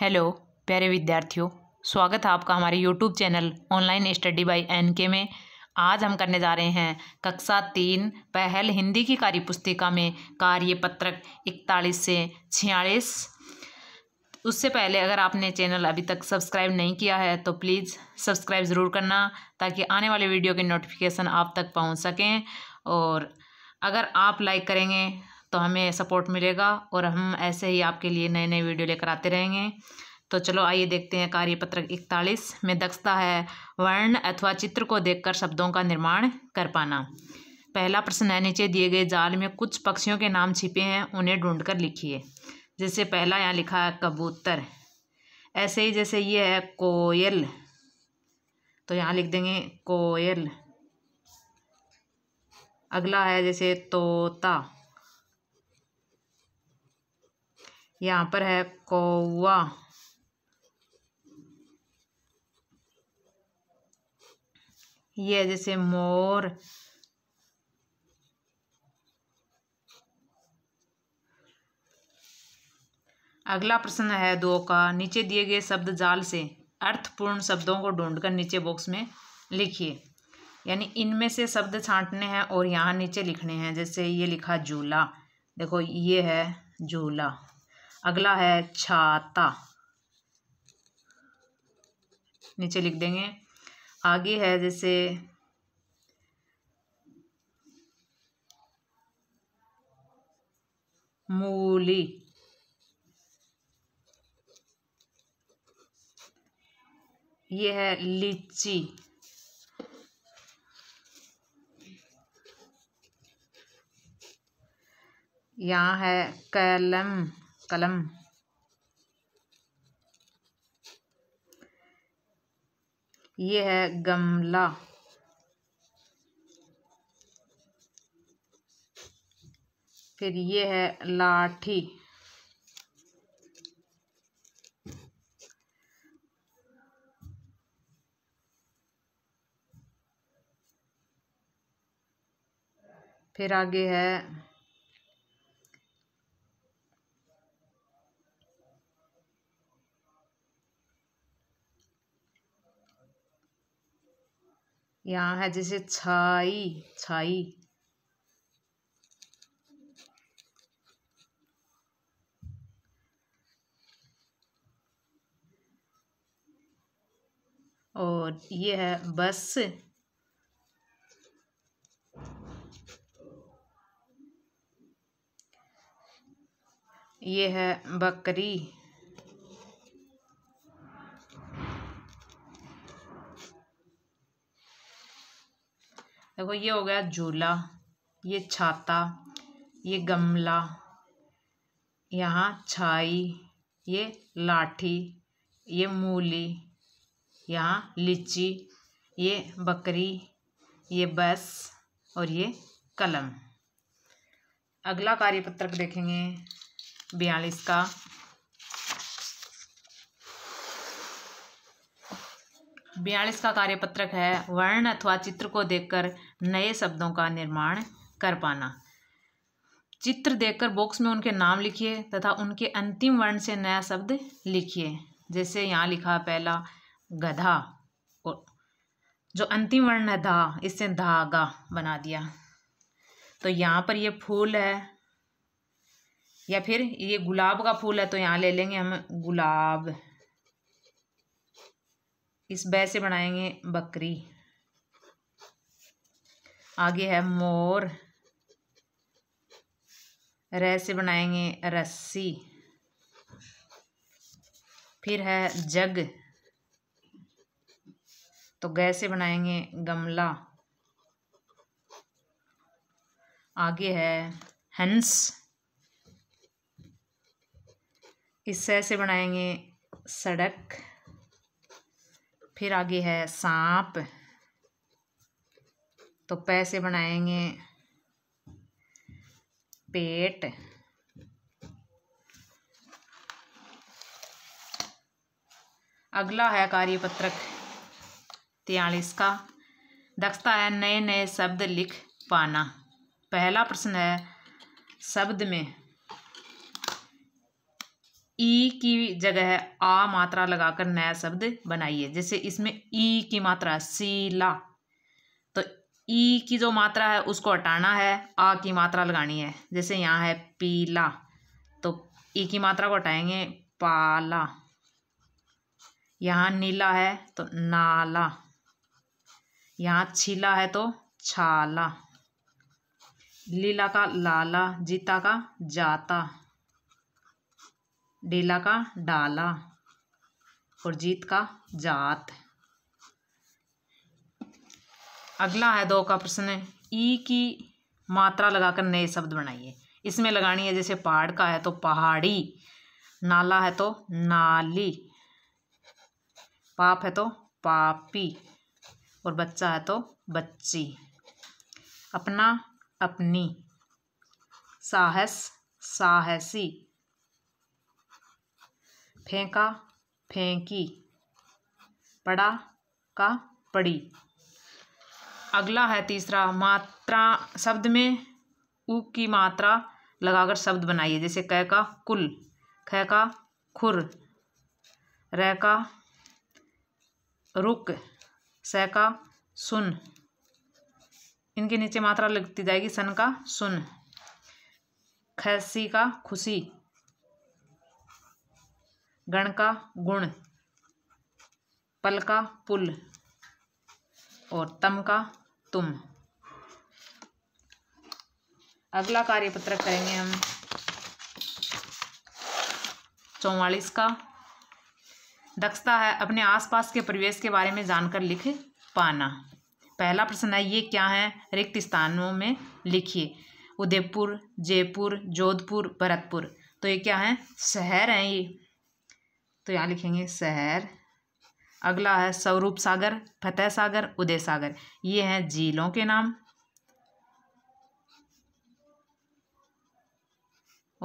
hello प्यारे विद्यार्थियों स्वागत है आपका हमारे YouTube channel online study by N K में आज हम करने जा रहे हैं कक्षा तीन पहल हिंदी की कार्य पुस्तिका में कार्य पत्रक इकतालीस से छियालीस उससे पहले अगर आपने चैनल अभी तक सब्सक्राइब नहीं किया है तो प्लीज़ सब्सक्राइब ज़रूर करना ताकि आने वाले वीडियो के नोटिफिकेशन आप तक पहुँच सकें और अगर आप लाइक करेंगे तो हमें सपोर्ट मिलेगा और हम ऐसे ही आपके लिए नए नए वीडियो लेकर आते रहेंगे तो चलो आइए देखते हैं कार्यपत्रक इकतालीस में दक्षता है वर्ण अथवा चित्र को देखकर शब्दों का निर्माण कर पाना पहला प्रश्न है नीचे दिए गए जाल में कुछ पक्षियों के नाम छिपे हैं उन्हें ढूंढ कर लिखिए जैसे पहला यहाँ लिखा है कबूतर ऐसे ही जैसे ये है कोयल तो यहाँ लिख देंगे कोयल अगला है जैसे तोता यहाँ पर है कौवा ये जैसे मोर अगला प्रश्न है दो का नीचे दिए गए शब्द जाल से अर्थपूर्ण शब्दों को ढूंढकर नीचे बॉक्स में लिखिए यानी इनमें से शब्द छांटने हैं और यहाँ नीचे लिखने हैं जैसे ये लिखा झूला देखो ये है झूला अगला है छाता नीचे लिख देंगे आगे है जैसे मूली ये है लीची यहाँ है कैलम कलम ये है गमला फिर ये है लाठी फिर आगे है यहाँ है जैसे छाई छाई और ये है बस ये है बकरी देखो ये हो गया झूला ये छाता ये गमला यहाँ छाई ये लाठी ये मूली यहाँ लीची ये बकरी ये बस और ये कलम अगला कार्यपत्रक देखेंगे बयालीस का बयालीस का कार्यपत्रक है वर्ण अथवा चित्र को देखकर नए शब्दों का निर्माण कर पाना चित्र देखकर बॉक्स में उनके नाम लिखिए तथा उनके अंतिम वर्ण से नया शब्द लिखिए जैसे यहाँ लिखा पहला गधा और जो अंतिम वर्ण है धा इससे धागा बना दिया तो यहाँ पर ये फूल है या फिर ये गुलाब का फूल है तो यहाँ ले लेंगे हम गुलाब इस बै से बनाएंगे बकरी आगे है मोर र से बनाएंगे रस्सी फिर है जग तो गै से बनाएंगे गमला आगे है हंस इस सह बनाएंगे सड़क फिर आगे है सांप तो पैसे बनाएंगे पेट अगला है कार्यपत्रक तियालीस का दक्षता है नए नए शब्द लिख पाना पहला प्रश्न है शब्द में ई की जगह आ मात्रा लगाकर नया शब्द बनाइए जैसे इसमें ई की मात्रा सीला ई e की जो मात्रा है उसको हटाना है आ की मात्रा लगानी है जैसे यहाँ है पीला तो ई e की मात्रा को हटाएंगे पाला यहाँ नीला है तो नाला यहाँ छीला है तो छाला लीला का लाला जीता का जाता डीला का डाला और जीत का जात अगला है दो का प्रश्न है ई की मात्रा लगाकर नए शब्द बनाइए इसमें लगानी है जैसे पहाड़ का है तो पहाड़ी नाला है तो नाली पाप है तो पापी और बच्चा है तो बच्ची अपना अपनी साहस साहसी फेंका फेंकी पड़ा का पड़ी अगला है तीसरा मात्रा शब्द में उ की मात्रा लगाकर शब्द बनाइए जैसे कह का कुल ख का खुर र का रुक स का सुन इनके नीचे मात्रा लगती जाएगी सन का सुन खैसी का खुशी गण का गुण पल का पुल और तम का तुम अगला कार्य पत्र करेंगे हम चौवालीस का दक्षता है अपने आसपास के परिवेश के बारे में जानकर लिख पाना पहला प्रश्न है ये क्या है रिक्त स्थानों में लिखिए उदयपुर जयपुर जोधपुर भरतपुर तो ये क्या है शहर हैं ये तो यहाँ लिखेंगे शहर अगला है स्वरूप सागर फतेह सागर उदय सागर ये हैं झीलों के नाम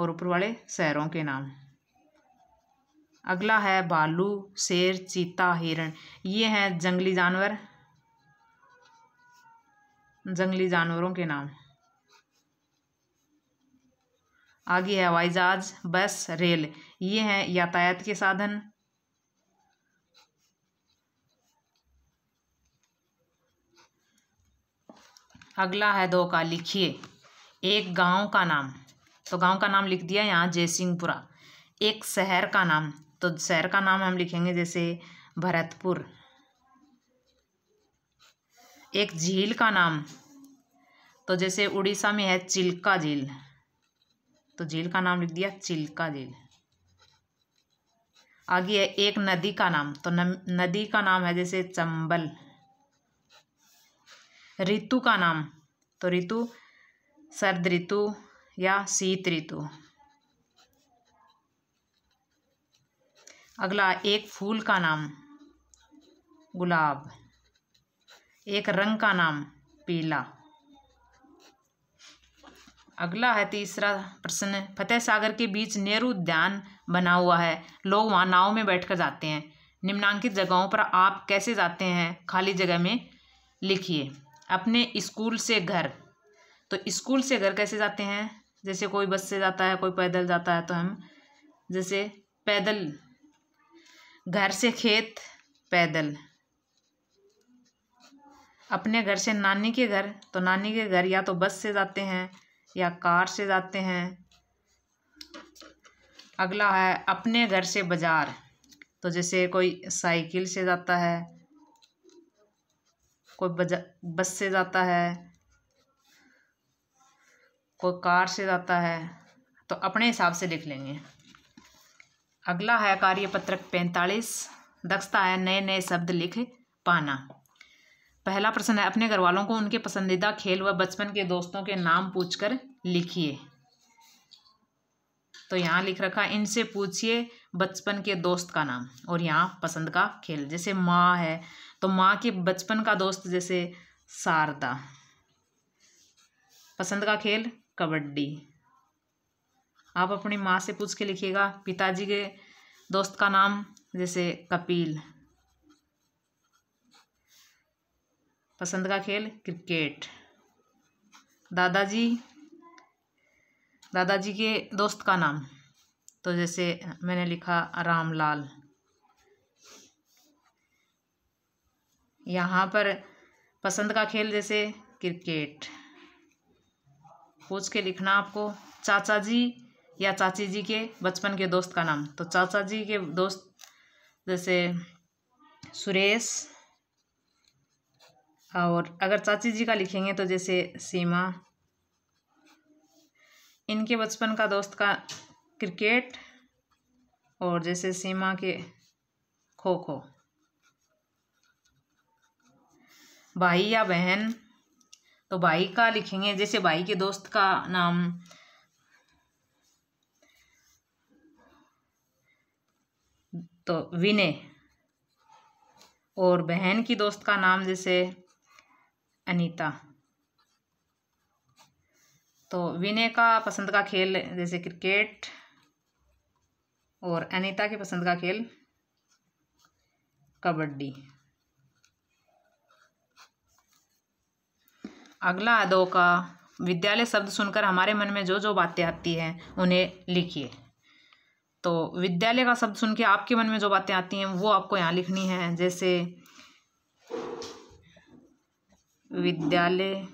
और ऊपर वाले शहरों के नाम अगला है बालू शेर चीता हिरण ये हैं जंगली जानवर जंगली जानवरों के नाम आगे है हवाई जहाज बस रेल ये हैं यातायात के साधन अगला है दो का लिखिए एक गांव का नाम तो गांव का नाम लिख दिया यहाँ जयसिंहपुरा एक शहर का नाम तो शहर का नाम हम लिखेंगे जैसे भरतपुर एक झील का नाम तो जैसे उड़ीसा में है चिल्का झील तो झील का नाम लिख दिया चिल्का झील आगे है एक नदी का नाम तो न, नदी का नाम है जैसे चंबल ऋतु का नाम तो ऋतु सर्द ऋतु या शीत ऋतु अगला एक फूल का नाम गुलाब एक रंग का नाम पीला अगला है तीसरा प्रश्न फतेह सागर के बीच नेहरू उद्यान बना हुआ है लोग वहाँ नाव में बैठकर जाते हैं निम्नांकित जगहों पर आप कैसे जाते हैं खाली जगह में लिखिए अपने स्कूल से घर तो स्कूल से घर कैसे जाते हैं जैसे कोई बस से जाता है कोई पैदल जाता है तो हम जैसे पैदल घर से खेत पैदल अपने घर से नानी के घर तो नानी के घर या तो बस से जाते हैं या कार से जाते हैं अगला है अपने घर से बाज़ार तो जैसे कोई साइकिल से जाता है कोई बस से जाता है कोई कार से जाता है तो अपने हिसाब से लिख लेंगे अगला है कार्य पत्रक पैंतालीस दक्षता है नए नए शब्द लिख पाना पहला प्रश्न है अपने घर वालों को उनके पसंदीदा खेल व बचपन के दोस्तों के नाम पूछकर लिखिए तो यहाँ लिख रखा इनसे पूछिए बचपन के दोस्त का नाम और यहाँ पसंद का खेल जैसे माँ है तो माँ के बचपन का दोस्त जैसे शारदा पसंद का खेल कबड्डी आप अपनी माँ से पूछ के लिखिएगा पिताजी के दोस्त का नाम जैसे कपिल पसंद का खेल क्रिकेट दादाजी दादाजी के दोस्त का नाम तो जैसे मैंने लिखा रामलाल यहाँ पर पसंद का खेल जैसे क्रिकेट पूछ के लिखना आपको चाचा जी या चाची जी के बचपन के दोस्त का नाम तो चाचा जी के दोस्त जैसे सुरेश और अगर चाची जी का लिखेंगे तो जैसे सीमा इनके बचपन का दोस्त का क्रिकेट और जैसे सीमा के खो खो भाई या बहन तो भाई का लिखेंगे जैसे भाई के दोस्त का नाम तो विनय और बहन की दोस्त का नाम जैसे अनीता तो विनय का पसंद का खेल जैसे क्रिकेट और अनीता के पसंद का खेल कबड्डी अगला अदो का विद्यालय शब्द सुनकर हमारे मन में जो जो बातें आती हैं उन्हें लिखिए तो विद्यालय का शब्द सुन के आपके मन में जो बातें आती हैं वो आपको यहाँ लिखनी है जैसे विद्यालय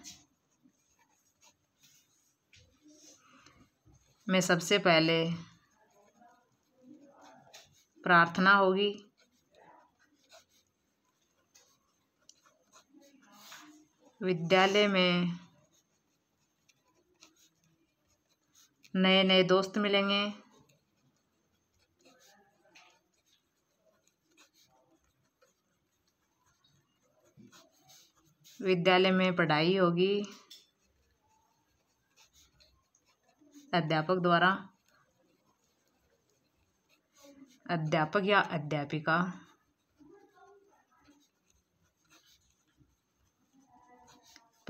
में सबसे पहले प्रार्थना होगी विद्यालय में नए नए दोस्त मिलेंगे विद्यालय में पढ़ाई होगी अध्यापक द्वारा अध्यापक या अध्यापिका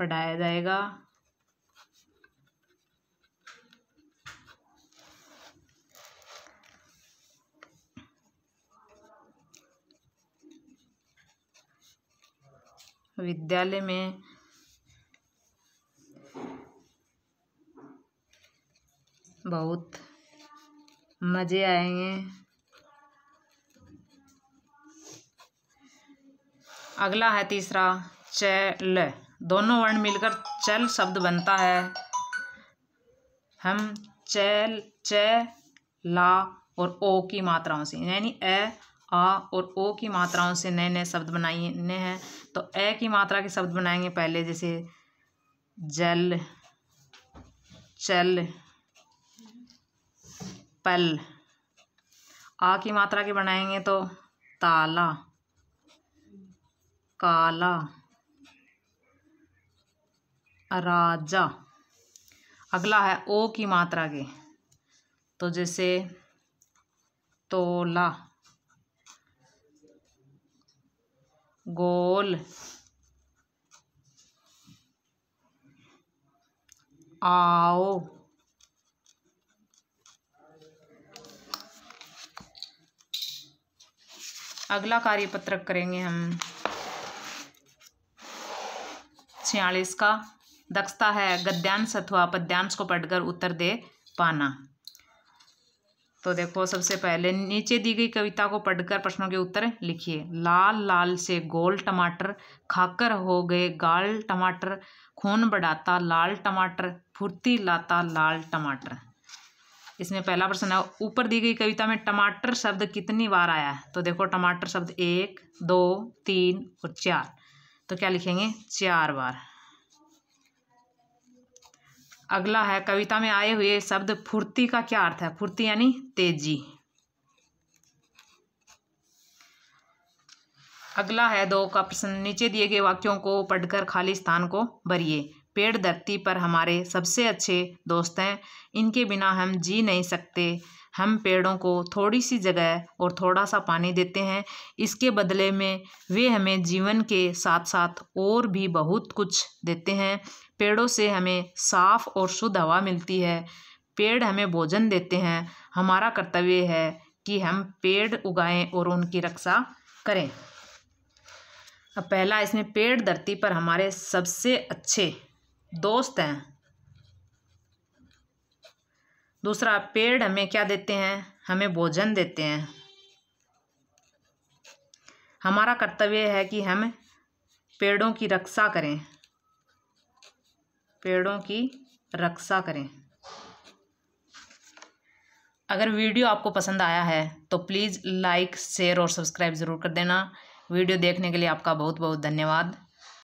पढ़ाया जाएगा विद्यालय में बहुत मज़े आएंगे अगला है तीसरा चल दोनों वर्ण मिलकर चल शब्द बनता है हम चैल च ला और ओ की मात्राओं से यानी ए आ और ओ की मात्राओं से नए नए शब्द नए हैं तो ए की मात्रा के शब्द बनाएंगे पहले जैसे जल चल पल आ की मात्रा के बनाएंगे तो ताला काला राजा अगला है ओ की मात्रा के तो जैसे तोला गोल आओ अगला कार्य पत्रक करेंगे हम छियालीस का दक्षता है गद्यांश अथवा पद्यांश को पढ़कर उत्तर दे पाना तो देखो सबसे पहले नीचे दी गई कविता को पढ़कर प्रश्नों के उत्तर लिखिए लाल लाल से गोल टमाटर खाकर हो गए गाल टमाटर खून बढ़ाता लाल टमाटर फुर्ती लाता लाल टमाटर इसमें पहला प्रश्न है ऊपर दी गई कविता में टमाटर शब्द कितनी बार आया है तो देखो टमाटर शब्द एक दो तीन और चार तो क्या लिखेंगे चार बार अगला है कविता में आए हुए शब्द फुर्ती का क्या अर्थ है फुर्ती यानी तेजी अगला है दो का प्रश्न नीचे दिए गए वाक्यों को पढ़कर खाली स्थान को भरिए पेड़ धरती पर हमारे सबसे अच्छे दोस्त हैं इनके बिना हम जी नहीं सकते हम पेड़ों को थोड़ी सी जगह और थोड़ा सा पानी देते हैं इसके बदले में वे हमें जीवन के साथ साथ और भी बहुत कुछ देते हैं पेड़ों से हमें साफ़ और शुद्ध हवा मिलती है पेड़ हमें भोजन देते हैं हमारा कर्तव्य है कि हम पेड़ उगाएं और उनकी रक्षा करें अब पहला इसमें पेड़ धरती पर हमारे सबसे अच्छे दोस्त हैं दूसरा पेड़ हमें क्या देते हैं हमें भोजन देते हैं हमारा कर्तव्य है कि हम पेड़ों की रक्षा करें पेड़ों की रक्षा करें अगर वीडियो आपको पसंद आया है तो प्लीज़ लाइक शेयर और सब्सक्राइब ज़रूर कर देना वीडियो देखने के लिए आपका बहुत बहुत धन्यवाद